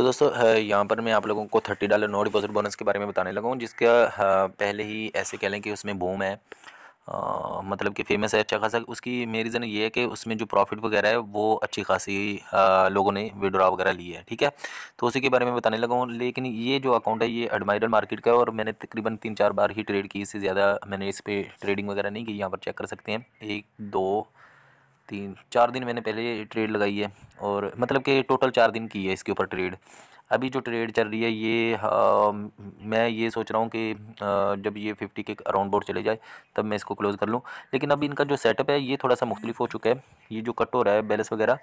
तो दोस्तों यहाँ पर मैं आप लोगों को thirty dollar no deposit bonus के बारे में बताने लगा हूँ जिसका पहले ही ऐसे कह लें कि उसमें बूम है आ, मतलब कि फ़ेमस है अच्छा खासा उसकी मेरी रीज़न ये है कि उसमें जो प्रॉफिट वगैरह है वो अच्छी खासी आ, लोगों ने विड्रा वगैरह ली है ठीक है तो उसी के बारे में बताने लगा हूँ लेकिन ये जो अकाउंट है ये एडमायरल मार्केट का है और मैंने तकरीबन तीन चार बार ही ट्रेड की इससे ज़्यादा मैंने इस पर ट्रेडिंग वगैरह नहीं की यहाँ पर चेक कर सकते हैं एक दो तीन चार दिन मैंने पहले ट्रेड लगाई है और मतलब कि टोटल चार दिन की है इसके ऊपर ट्रेड अभी जो ट्रेड चल रही है ये आ, मैं ये सोच रहा हूँ कि आ, जब ये फिफ्टी के अराउंड बोर्ड चले जाए तब मैं इसको क्लोज़ कर लूँ लेकिन अब इनका जो सेटअप है ये थोड़ा सा मुख्तलिफ हो चुका है ये जो कट हो रहा है बैलेंस वगैरह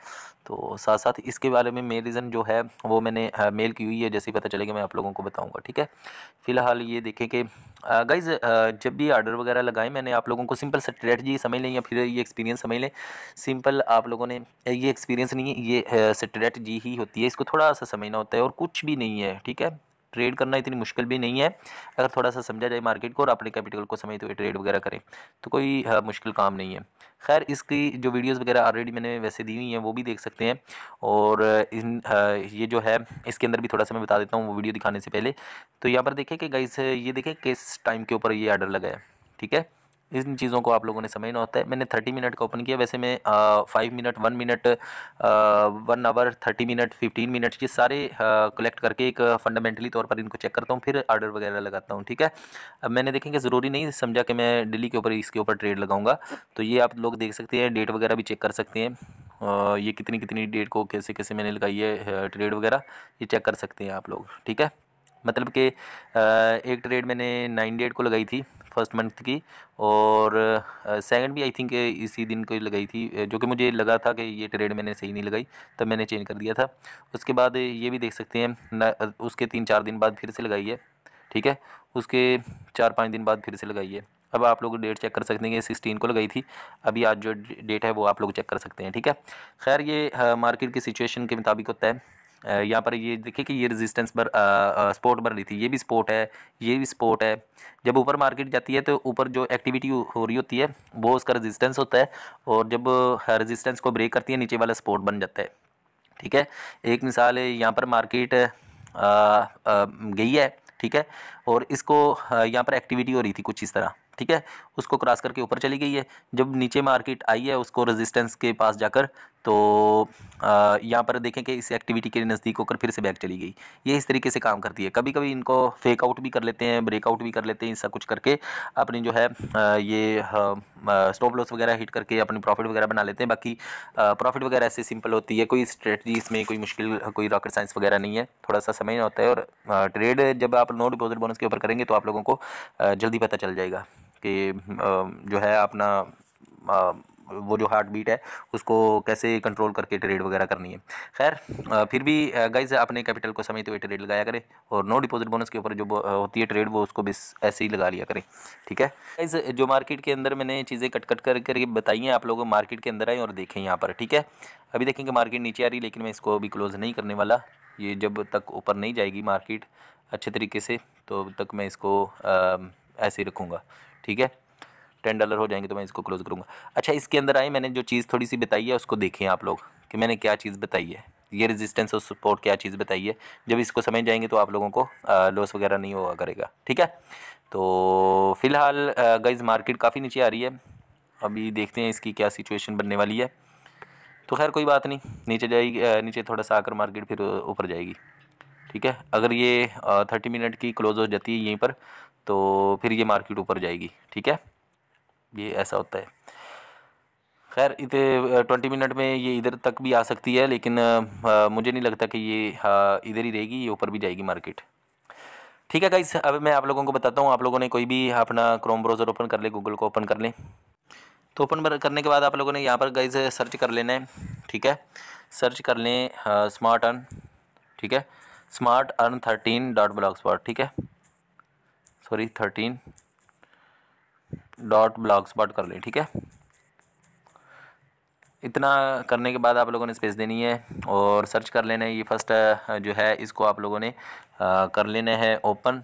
तो साथ साथ इसके बारे में मेल रीज़न जो है वो मैंने मेल की हुई है जैसे ही पता चलेगा मैं आप लोगों को बताऊँगा ठीक है फ़िलहाल ये देखें कि गाइज़ जब भी आर्डर वगैरह लगाएं मैंने आप लोगों को सिंपल स्ट्रेटजी समझ लें या फिर ये एक्सपीरियंस समझ लें सिंपल आप लोगों ने ये एक्सपीरियंस नहीं है ये स्ट्रेटजी ही होती है इसको थोड़ा सा समझना होता है और कुछ भी नहीं है ठीक है ट्रेड करना इतनी मुश्किल भी नहीं है अगर थोड़ा सा समझा जाए मार्केट को और अपने कैपिटल को समझ तो ट्रेड वगैरह करें तो कोई मुश्किल काम नहीं है खैर इसकी जो वीडियोस वगैरह ऑलरेडी मैंने वैसे दी हुई हैं वो भी देख सकते हैं और इन ये जो है इसके अंदर भी थोड़ा सा मैं बता देता हूँ वो वीडियो दिखाने से पहले तो यहाँ पर देखें कि गाइस ये देखें किस टाइम के ऊपर ये आर्डर लगाया ठीक है इन चीज़ों को आप लोगों ने समझना होता है मैंने थर्टी मिनट का ओपन किया वैसे मैं five minute one minute one hour thirty minute fifteen minute ये सारे कलेक्ट करके एक फंडामेंटली तौर पर इनको चेक करता हूँ फिर आर्डर वगैरह लगाता हूँ ठीक है अब मैंने देखेंगे ज़रूरी नहीं समझा कि मैं डेली के ऊपर इसके ऊपर ट्रेड लगाऊंगा तो ये आप लोग देख सकते हैं डेट वगैरह भी चेक कर सकते हैं ये कितनी कितनी डेट को कैसे कैसे मैंने लगाई है ट्रेड वगैरह ये चेक कर सकते हैं आप लोग ठीक है मतलब कि एक ट्रेड मैंने नाइन्टी एट को लगाई थी फर्स्ट मंथ की और सेकंड भी आई थिंक इसी दिन को लगाई थी जो कि मुझे लगा था कि ये ट्रेड मैंने सही नहीं लगाई तब मैंने चेंज कर दिया था उसके बाद ये भी देख सकते हैं उसके तीन चार दिन बाद फिर से लगाई है ठीक है उसके चार पाँच दिन बाद फिर से लगाई है अब आप लोग डेट चेक कर सकते हैं सिक्सटीन को लगाई थी अभी आज जो डेट है वो आप लोग चेक कर सकते हैं ठीक है खैर ये मार्केट की सिचुएशन के मुताबिक होता है यहाँ पर ये देखिए कि ये रेजिस्टेंस बर स्पोर्ट बन रही थी ये भी स्पोर्ट है ये भी स्पोर्ट है जब ऊपर मार्केट जाती है तो ऊपर जो एक्टिविटी हो रही होती है वो उसका रेजिस्टेंस होता है और जब रेजिस्टेंस को ब्रेक करती है नीचे वाला स्पोर्ट बन जाता है ठीक है एक मिसाल यहाँ पर मार्केट गई है ठीक है और इसको यहाँ पर एक्टिविटी हो रही थी कुछ इस तरह ठीक है उसको क्रॉस करके ऊपर चली गई है जब नीचे मार्केट आई है उसको रेजिस्टेंस के पास जाकर तो यहाँ पर देखें कि इस एक्टिविटी के नज़दीक होकर फिर से बैग चली गई ये इस तरीके से काम करती है कभी कभी इनको फेक आउट भी कर लेते हैं ब्रेकआउट भी कर लेते हैं ऐसा कुछ करके अपनी जो है ये स्टॉप लॉस वगैरह हिट करके अपनी प्रॉफिट वगैरह बना लेते हैं बाकी प्रॉफिट वगैरह ऐसे सिंपल होती है कोई स्ट्रेटजी इसमें कोई मुश्किल कोई रॉकेट साइंस वगैरह नहीं है थोड़ा सा समय होता है और ट्रेड जब आप नो डिपोजिट बोनस के ऊपर करेंगे तो आप लोगों को जल्दी पता चल जाएगा कि जो है अपना वो जो हार्ट बीट है उसको कैसे कंट्रोल करके ट्रेड वगैरह करनी है खैर फिर भी गाइज अपने कैपिटल को समझते हुए ट्रेड लगाया करें और नो डिपॉजिट बोनस के ऊपर जो होती है ट्रेड वो उसको भी ऐसे ही लगा लिया करें ठीक है गाइज जो मार्केट के अंदर मैंने चीज़ें कट कट कर करके बताई हैं आप लोगों मार्केट के अंदर आए और देखें यहाँ पर ठीक है अभी देखेंगे मार्केट नीचे आ रही लेकिन मैं इसको अभी क्लोज़ नहीं करने वाला ये जब तक ऊपर नहीं जाएगी मार्केट अच्छे तरीके से तो तक मैं इसको ऐसे ही रखूँगा ठीक है टेन डॉलर हो जाएंगे तो मैं इसको क्लोज़ करूँगा अच्छा इसके अंदर आई मैंने जो चीज़ थोड़ी सी बताई है उसको देखें आप लोग कि मैंने क्या चीज़ बताई है ये रेजिस्टेंस और सपोर्ट क्या चीज़ बताई है जब इसको समझ जाएंगे तो आप लोगों को लॉस वगैरह नहीं हुआ करेगा ठीक है तो फिलहाल गाइज मार्केट काफ़ी नीचे आ रही है अभी देखते हैं इसकी क्या सिचुएशन बनने वाली है तो खैर कोई बात नहीं नीचे जाएगी नीचे थोड़ा सा आकर मार्केट फिर ऊपर जाएगी ठीक है अगर ये थर्टी मिनट की क्लोज़ हो जाती है यहीं पर तो फिर ये मार्केट ऊपर जाएगी ठीक है ये ऐसा होता है खैर इतने ट्वेंटी मिनट में ये इधर तक भी आ सकती है लेकिन आ, मुझे नहीं लगता कि ये इधर ही रहेगी ये ऊपर भी जाएगी मार्केट ठीक है गाइस अब मैं आप लोगों को बताता हूँ आप लोगों ने कोई भी अपना क्रोम ब्राउज़र ओपन कर ले गूगल को ओपन कर लें तो ओपन करने के बाद आप लोगों ने यहाँ पर गाइस सर्च कर लेना है ठीक है सर्च कर लें स्मार्ट अर्न ठीक है smart earn thirteen dot blogspot ठीक है sorry thirteen dot blogspot कर लें ठीक है इतना करने के बाद आप लोगों ने स्पेस देनी है और सर्च कर लेना है ये फर्स्ट जो है इसको आप लोगों ने कर लेना है ओपन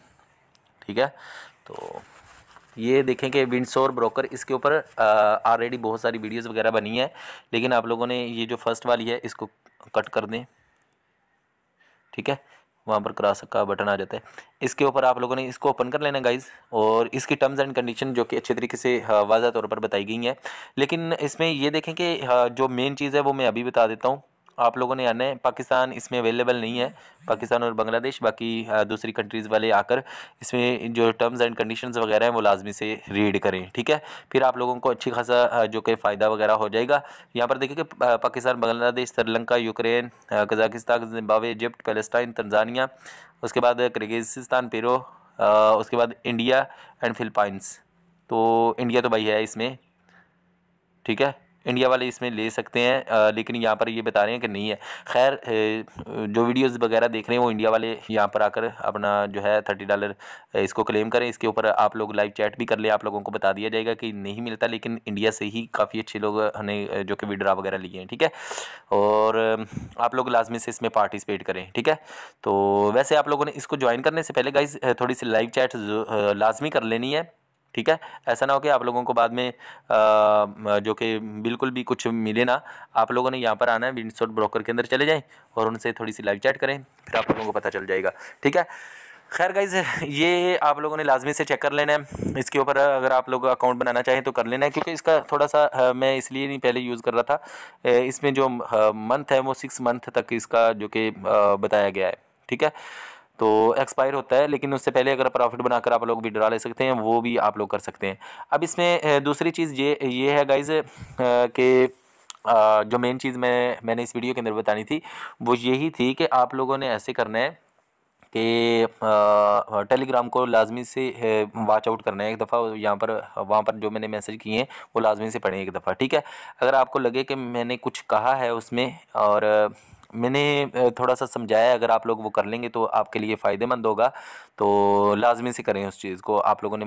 ठीक है तो ये देखें कि विंडसोर ब्रोकर इसके ऊपर ऑलरेडी बहुत सारी वीडियोस वगैरह बनी है लेकिन आप लोगों ने ये जो फर्स्ट वाली है इसको कट कर दें ठीक है वहाँ पर क्रॉस का बटन आ जाता है इसके ऊपर आप लोगों ने इसको ओपन कर लेना गाइज़ और इसकी टर्म्स एंड कंडीशन जो कि अच्छे तरीके से हाँ, वाजह तौर पर बताई गई हैं लेकिन इसमें ये देखें कि हाँ, जो मेन चीज़ है वो मैं अभी बता देता हूँ आप लोगों ने आना है पाकिस्तान इसमें अवेलेबल नहीं है पाकिस्तान और बांग्लादेश बाकी दूसरी कंट्रीज़ वाले आकर इसमें जो टर्म्स एंड कंडीशंस वगैरह हैं वो लाजमी से रीड करें ठीक है फिर आप लोगों को अच्छी खासा जो कि फ़ायदा वगैरह हो जाएगा यहाँ पर देखिए कि Pakistan Bangladesh Sri Lanka Ukraine Kazakhstan Zimbabwe Egypt Palestine Tanzania उसके बाद किर्गिस्तान पेरो उसके बाद इंडिया एंड फिलिपाइंस तो इंडिया तो भाई है इसमें ठीक है इंडिया वाले इसमें ले सकते हैं लेकिन यहाँ पर ये बता रहे हैं कि नहीं है खैर जो वीडियोस वगैरह देख रहे हैं वो इंडिया वाले यहाँ पर आकर अपना जो है थर्टी डॉलर इसको क्लेम करें इसके ऊपर आप लोग लाइव चैट भी कर ले आप लोगों को बता दिया जाएगा कि नहीं मिलता लेकिन इंडिया से ही काफ़ी अच्छे लोग हमने जो कि विड्रा वगैरह लिए हैं ठीक है और आप लोग लाजमी से इसमें पार्टिसिपेट करें ठीक है तो वैसे आप लोगों ने इसको ज्वाइन करने से पहले गाइज थोड़ी सी लाइव चैट लाजमी कर लेनी है ठीक है ऐसा ना हो कि आप लोगों को बाद में आ, जो कि बिल्कुल भी कुछ मिले ना आप लोगों ने यहाँ पर आना है विंडसोट ब्रोकर के अंदर चले जाएँ और उनसे थोड़ी सी लाइव चैट करें फिर आप लोगों को पता चल जाएगा ठीक है खैर गाइज ये आप लोगों ने लाजमी से चेक कर लेना है इसके ऊपर अगर आप लोग अकाउंट बनाना चाहें तो कर लेना है क्योंकि इसका थोड़ा सा मैं इसलिए नहीं पहले यूज़ कर रहा था इसमें जो मंथ है वो सिक्स मंथ तक इसका जो कि बताया गया है ठीक है तो एक्सपायर होता है लेकिन उससे पहले अगर प्रॉफिट बनाकर आप लोग विड्रा ले सकते हैं वो भी आप लोग कर सकते हैं अब इसमें दूसरी चीज़ ये ये है गाइज के जो मेन चीज़ मैं मैंने इस वीडियो के अंदर बतानी थी वो यही थी कि आप लोगों ने ऐसे करना है कि टेलीग्राम को लाजमी से वाच आउट करना है एक दफ़ा यहाँ पर वहाँ पर जो मैंने मैसेज किए हैं वो लाजमी से पढ़ें एक दफ़ा ठीक है अगर आपको लगे कि मैंने कुछ कहा है उसमें और मैंने थोड़ा सा समझाया अगर आप लोग वो कर लेंगे तो आपके लिए फ़ायदेमंद होगा तो लाजमी से करें उस चीज़ को आप लोगों ने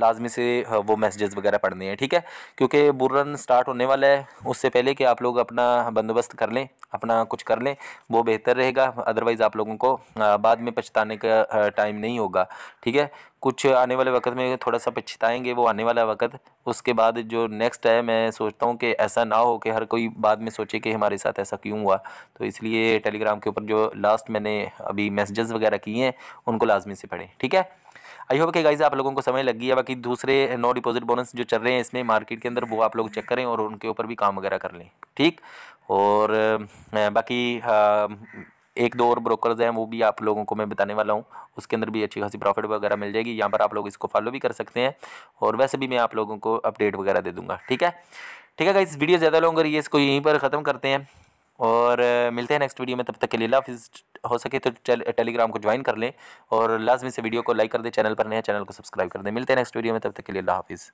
लाजमी से वो मैसेजेस वगैरह पढ़ने हैं ठीक है क्योंकि बुरन स्टार्ट होने वाला है उससे पहले कि आप लोग अपना बंदोबस्त कर लें अपना कुछ कर लें वो बेहतर रहेगा अदरवाइज़ आप लोगों को बाद में पछताने का टाइम नहीं होगा ठीक है कुछ आने वाले वक्त में थोड़ा सा पछताएंगे वो आने वाला वक्त उसके बाद जो नेक्स्ट है मैं सोचता हूँ कि ऐसा ना हो कि हर कोई बाद में सोचे कि हमारे साथ ऐसा क्यों हुआ तो इसलिए टेलीग्राम के ऊपर जो लास्ट मैंने अभी मैसेजेस वगैरह किए हैं उनको लाजमी से से पढ़ें ठीक है आई होप कि गाइज आप लोगों को समय लग गया बाकी दूसरे नो डिपॉजिट बोनस जो चल रहे हैं इसमें मार्केट के अंदर वो आप लोग चेक करें और उनके ऊपर भी काम वगैरह कर लें ठीक और बाकी एक दो और ब्रोकर्स हैं वो भी आप लोगों को मैं बताने वाला हूँ उसके अंदर भी अच्छी खासी प्रॉफिट वगैरह मिल जाएगी यहाँ पर आप लोग इसको फॉलो भी कर सकते हैं और वैसे भी मैं आप लोगों को अपडेट वगैरह दे दूँगा ठीक है ठीक है गाइज वीडियो ज़्यादा लॉन्ग करिए इसको यहीं पर ख़त्म करते हैं और मिलते हैं नेक्स्ट वीडियो में तब तक के लिए हाफिज़ हो सके तो टेलीग्राम को ज्वाइन कर लें और लाजमी से वीडियो को लाइक कर दें चैनल पर नया चैनल को सब्सक्राइब कर दें मिलते हैं नेक्स्ट वीडियो में तब तक के लिए अल्लाह हाफिज़